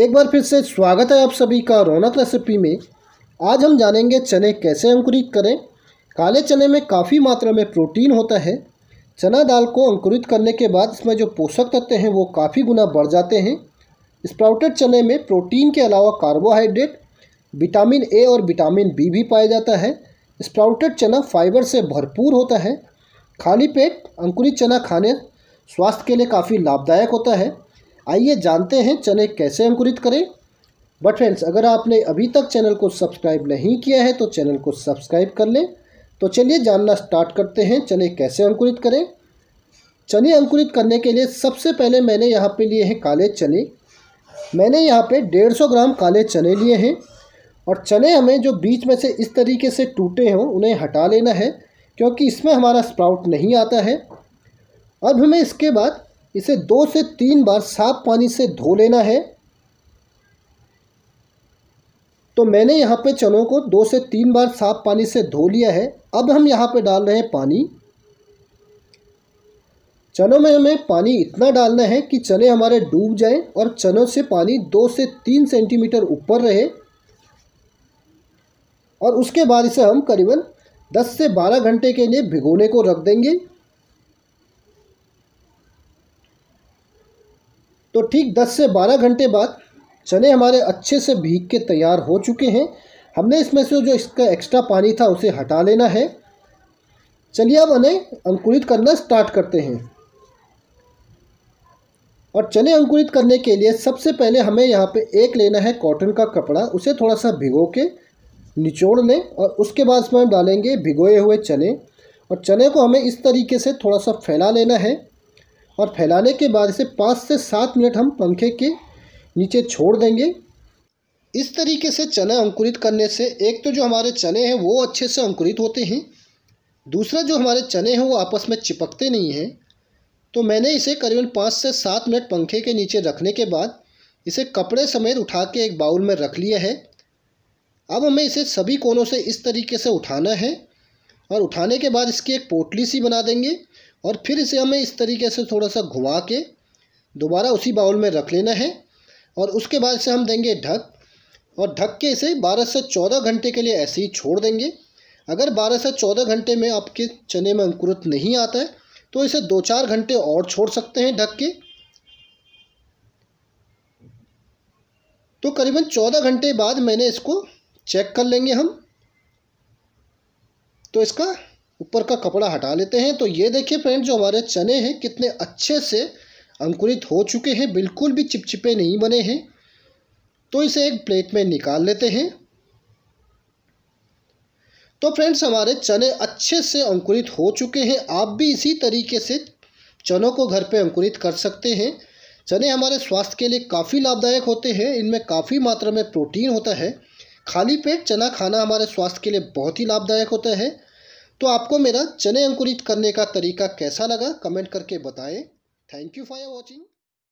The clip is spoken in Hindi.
एक बार फिर से स्वागत है आप सभी का रौनक रेसिपी में आज हम जानेंगे चने कैसे अंकुरित करें काले चने में काफ़ी मात्रा में प्रोटीन होता है चना दाल को अंकुरित करने के बाद इसमें जो पोषक तत्व हैं वो काफ़ी गुना बढ़ जाते हैं स्प्राउटेड चने में प्रोटीन के अलावा कार्बोहाइड्रेट विटामिन ए और विटामिन बी भी पाया जाता है स्प्राउटेड चना फाइबर से भरपूर होता है खाली पेट अंकुरित चना खाने स्वास्थ्य के लिए काफ़ी लाभदायक होता है आइए जानते हैं चने कैसे अंकुरित करें बट फ्रेंड्स अगर आपने अभी तक चैनल को सब्सक्राइब नहीं किया है तो चैनल को सब्सक्राइब कर लें तो चलिए जानना स्टार्ट करते हैं चने कैसे अंकुरित करें चने अंकुरित करने के लिए सबसे पहले मैंने यहाँ पे लिए हैं काले चने मैंने यहाँ पे 150 ग्राम काले चने लिए हैं और चने हमें जो बीच में से इस तरीके से टूटे हों उन्हें हटा लेना है क्योंकि इसमें हमारा स्प्राउट नहीं आता है अब हमें इसके बाद इसे दो से तीन बार साफ पानी से धो लेना है तो मैंने यहाँ पे चनों को दो से तीन बार साफ पानी से धो लिया है अब हम यहाँ पे डाल रहे हैं पानी चनों में हमें पानी इतना डालना है कि चने हमारे डूब जाएं और चनों से पानी दो से तीन सेंटीमीटर ऊपर रहे और उसके बाद इसे हम करीबन 10 से 12 घंटे के लिए भिगोने को रख देंगे तो ठीक 10 से 12 घंटे बाद चने हमारे अच्छे से भीग के तैयार हो चुके हैं हमने इसमें से जो इसका एक्स्ट्रा पानी था उसे हटा लेना है चलिए अब उन्हें अंकुरित करना स्टार्ट करते हैं और चने अंकुरित करने के लिए सबसे पहले हमें यहाँ पे एक लेना है कॉटन का कपड़ा उसे थोड़ा सा भिगो के निचोड़ लें और उसके बाद इसमें हम डालेंगे भिगोए हुए चने और चने को हमें इस तरीके से थोड़ा सा फैला लेना है और फैलाने के बाद इसे पाँच से सात मिनट हम पंखे के नीचे छोड़ देंगे इस तरीके से चना अंकुरित करने से एक तो जो हमारे चने हैं वो अच्छे से अंकुरित होते हैं दूसरा जो हमारे चने हैं वो आपस में चिपकते नहीं हैं तो मैंने इसे करीबन पाँच से सात मिनट पंखे के नीचे रखने के बाद इसे कपड़े समेत उठा के एक बाउल में रख लिया है अब हमें इसे सभी कोनों से इस तरीके से उठाना है और उठाने के बाद इसकी एक पोटली सी बना देंगे और फिर इसे हमें इस तरीके से थोड़ा सा घुमा के दोबारा उसी बाउल में रख लेना है और उसके बाद से हम देंगे ढक और ढक के इसे 12 से 14 घंटे के लिए ऐसे ही छोड़ देंगे अगर 12 से 14 घंटे में आपके चने में अंकुरित नहीं आता है तो इसे दो चार घंटे और छोड़ सकते हैं ढक के तो करीबन 14 घंटे बाद मैंने इसको चेक कर लेंगे हम तो इसका ऊपर का कपड़ा हटा लेते हैं तो ये देखिए फ्रेंड जो हमारे चने हैं कितने अच्छे से अंकुरित हो चुके हैं बिल्कुल भी चिपचिपे नहीं बने हैं तो इसे एक प्लेट में निकाल लेते हैं तो फ्रेंड्स हमारे चने अच्छे से अंकुरित हो चुके हैं आप भी इसी तरीके से चनों को घर पे अंकुरित कर सकते हैं चने हमारे स्वास्थ्य के लिए काफ़ी लाभदायक होते हैं इनमें काफ़ी मात्रा में प्रोटीन होता है खाली पेट चना खाना हमारे स्वास्थ्य के लिए बहुत ही लाभदायक होता है तो आपको मेरा चने अंकुरित करने का तरीका कैसा लगा कमेंट करके बताएं थैंक यू फॉर वॉचिंग